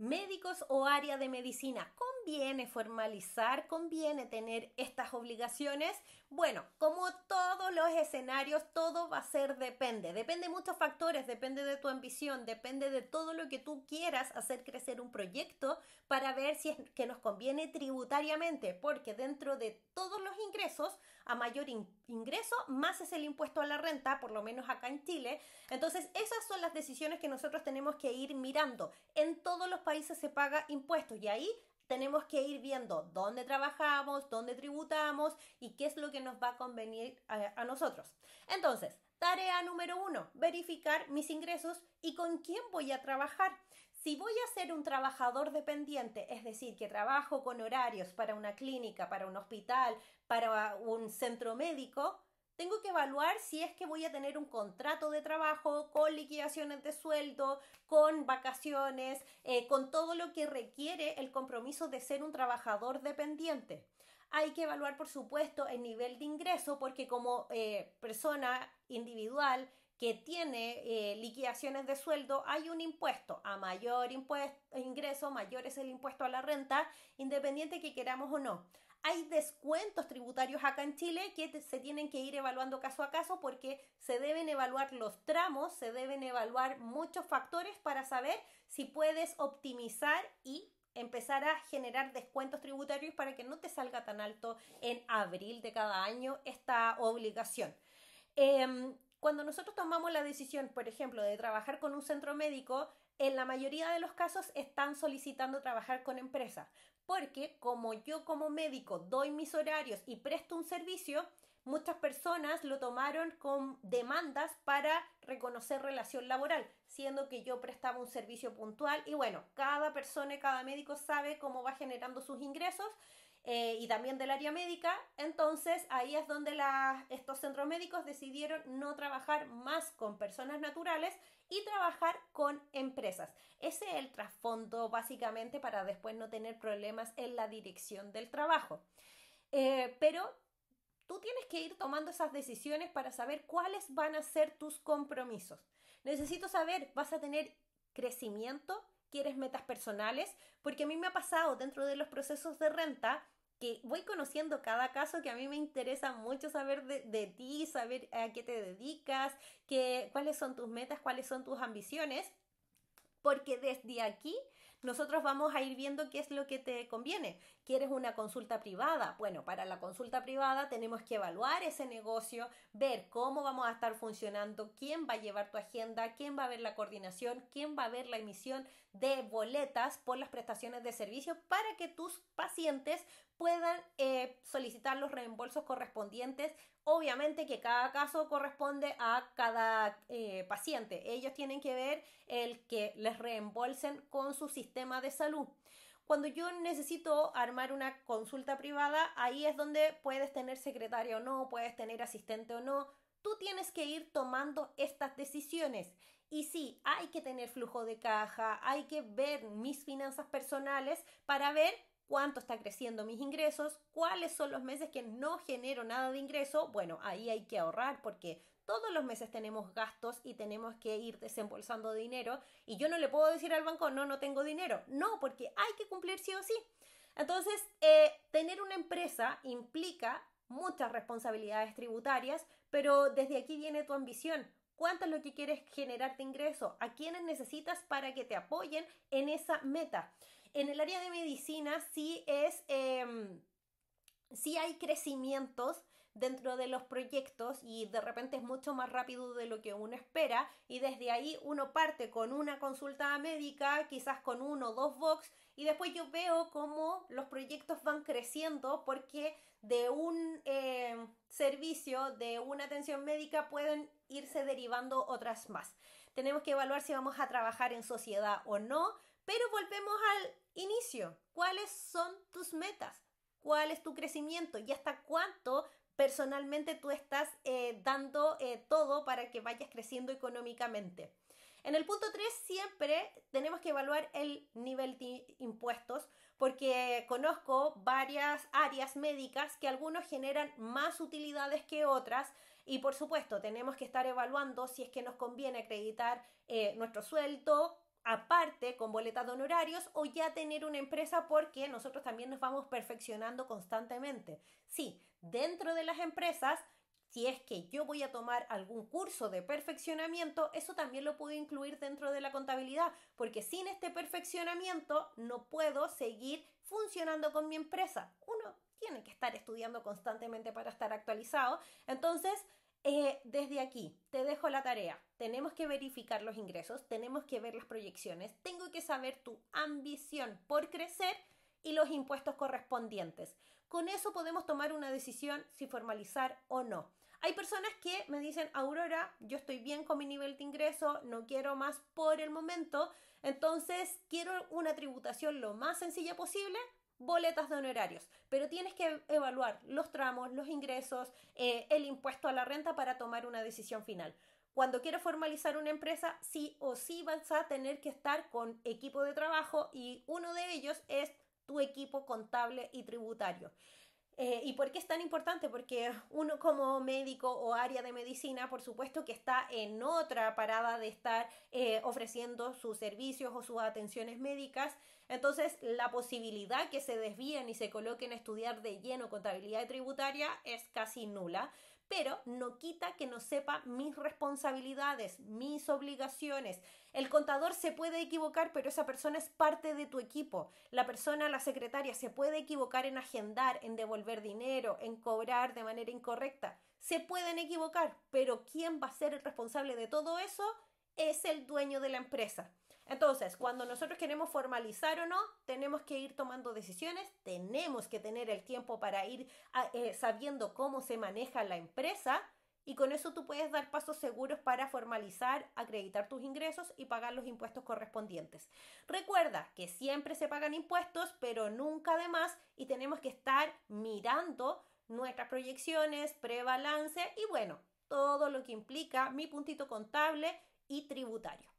médicos o área de medicina. ¿Conviene formalizar? ¿Conviene tener estas obligaciones? Bueno, como todos los escenarios, todo va a ser depende. Depende de muchos factores, depende de tu ambición, depende de todo lo que tú quieras hacer crecer un proyecto para ver si es que nos conviene tributariamente, porque dentro de todos los ingresos a mayor ingreso, más es el impuesto a la renta, por lo menos acá en Chile. Entonces, esas son las decisiones que nosotros tenemos que ir mirando. En todos los países se paga impuestos y ahí tenemos que ir viendo dónde trabajamos, dónde tributamos y qué es lo que nos va a convenir a, nosotros. Entonces, tarea número uno, verificar mis ingresos y con quién voy a trabajar. Si voy a ser un trabajador dependiente, es decir, que trabajo con horarios para una clínica, para un hospital, para un centro médico, tengo que evaluar si es que voy a tener un contrato de trabajo con liquidaciones de sueldo, con vacaciones, eh, con todo lo que requiere el compromiso de ser un trabajador dependiente. Hay que evaluar, por supuesto, el nivel de ingreso porque como eh, persona individual que tiene eh, liquidaciones de sueldo, hay un impuesto. A mayor impuesto, ingreso, mayor es el impuesto a la renta, independiente que queramos o no. Hay descuentos tributarios acá en Chile que se tienen que ir evaluando caso a caso porque se deben evaluar los tramos, se deben evaluar muchos factores para saber si puedes optimizar y empezar a generar descuentos tributarios para que no te salga tan alto en abril de cada año esta obligación. Em, cuando nosotros tomamos la decisión, por ejemplo, de trabajar con un centro médico, en la mayoría de los casos están solicitando trabajar con empresas, porque como yo como médico doy mis horarios y presto un servicio, muchas personas lo tomaron con demandas para reconocer relación laboral, siendo que yo prestaba un servicio puntual y bueno, cada persona y cada médico sabe cómo va generando sus ingresos eh, y también del área médica. Entonces ahí es donde estos centros médicos decidieron no trabajar más con personas naturales y trabajar con empresas. Ese es el trasfondo básicamente para después no tener problemas en la dirección del trabajo. Eh, pero tú tienes que ir tomando esas decisiones para saber cuáles van a ser tus compromisos. Necesito saber, ¿vas a tener crecimiento? ¿Quieres metas personales? Porque a mí me ha pasado dentro de los procesos de renta que voy conociendo cada caso que a mí me interesa mucho saber de, ti, saber a qué te dedicas, cuáles son tus metas, cuáles son tus ambiciones, porque desde aquí nosotros vamos a ir viendo qué es lo que te conviene. ¿Quieres una consulta privada? Bueno, para la consulta privada tenemos que evaluar ese negocio, ver cómo vamos a estar funcionando, quién va a llevar tu agenda, quién va a ver la coordinación, quién va a ver la emisión de boletas por las prestaciones de servicio para que tus pacientes puedan eh, solicitar los reembolsos correspondientes. Obviamente que cada caso corresponde a cada eh, paciente. Ellos tienen que ver el que les reembolsen con su sistema de salud. Cuando yo necesito armar una consulta privada, ahí es donde puedes tener secretaria o no, puedes tener asistente o no, Tú tienes que ir tomando estas decisiones. Y sí, hay que tener flujo de caja, hay que ver mis finanzas personales para ver cuánto está creciendo mis ingresos, cuáles son los meses que no genero nada de ingreso. Bueno, ahí hay que ahorrar porque todos los meses tenemos gastos y tenemos que ir desembolsando dinero y yo no le puedo decir al banco, no, no tengo dinero. No, porque hay que cumplir sí o sí. Entonces, eh, tener una empresa implica muchas responsabilidades tributarias, pero desde aquí viene tu ambición. ¿Cuánto es lo que quieres generarte ingreso? ¿A quiénes necesitas para que te apoyen en esa meta? En el área de medicina sí es, em, sí hay crecimientos dentro de los proyectos y de repente es mucho más rápido de lo que uno espera y desde ahí uno parte con una consulta médica, quizás con uno o dos box y después yo veo cómo los proyectos van creciendo porque de un eh, servicio, de una atención médica pueden irse derivando otras más. Tenemos que evaluar si vamos a trabajar en sociedad o no, pero volvemos al inicio. ¿Cuáles son tus metas? ¿Cuál es tu crecimiento? ¿Y hasta cuánto personalmente tú estás eh, dando eh, todo para que vayas creciendo económicamente. En el punto 3 siempre tenemos que evaluar el nivel de impuestos porque conozco varias áreas médicas que algunos generan más utilidades que otras y por supuesto tenemos que estar evaluando si es que nos conviene acreditar eh, nuestro sueldo aparte con boletas de honorarios o ya tener una empresa porque nosotros también nos vamos perfeccionando constantemente. Sí, dentro de las empresas, si es que yo voy a tomar algún curso de perfeccionamiento, eso también lo puedo incluir dentro de la contabilidad, porque sin este perfeccionamiento no puedo seguir funcionando con mi empresa. Uno tiene que estar estudiando constantemente para estar actualizado. Entonces, eh, desde aquí te dejo la tarea. Tenemos que verificar los ingresos, tenemos que ver las proyecciones, tengo que saber tu ambición por crecer y los impuestos correspondientes. Con eso podemos tomar una decisión si formalizar o no. Hay personas que me dicen, Aurora, yo estoy bien con mi nivel de ingreso, no quiero más por el momento, entonces quiero una tributación lo más sencilla posible boletas de honorarios, pero tienes que evaluar los tramos, los ingresos, eh, el impuesto a la renta para tomar una decisión final. Cuando quieres formalizar una empresa, sí o sí vas a tener que estar con equipo de trabajo y uno de ellos es tu equipo contable y tributario. Eh, ¿Y por qué es tan importante? Porque uno como médico o área de medicina, por supuesto que está en otra parada de estar eh, ofreciendo sus servicios o sus atenciones médicas entonces, la posibilidad que se desvíen y se coloquen a estudiar de lleno contabilidad tributaria es casi nula, pero no quita que no sepa mis responsabilidades, mis obligaciones. El contador se puede equivocar, pero esa persona es parte de tu equipo. La persona, la secretaria, se puede equivocar en agendar, en devolver dinero, en cobrar de manera incorrecta. Se pueden equivocar, pero ¿quién va a ser el responsable de todo eso? Es el dueño de la empresa. Entonces, cuando nosotros queremos formalizar o no, tenemos que ir tomando decisiones, tenemos que tener el tiempo para ir ah, eh, sabiendo cómo se maneja la empresa y con eso tú puedes dar pasos seguros para formalizar, acreditar tus ingresos y pagar los impuestos correspondientes. Recuerda que siempre se pagan impuestos, pero nunca de más y tenemos que estar mirando nuestras proyecciones, prebalance y bueno, todo lo que implica mi puntito contable y tributario.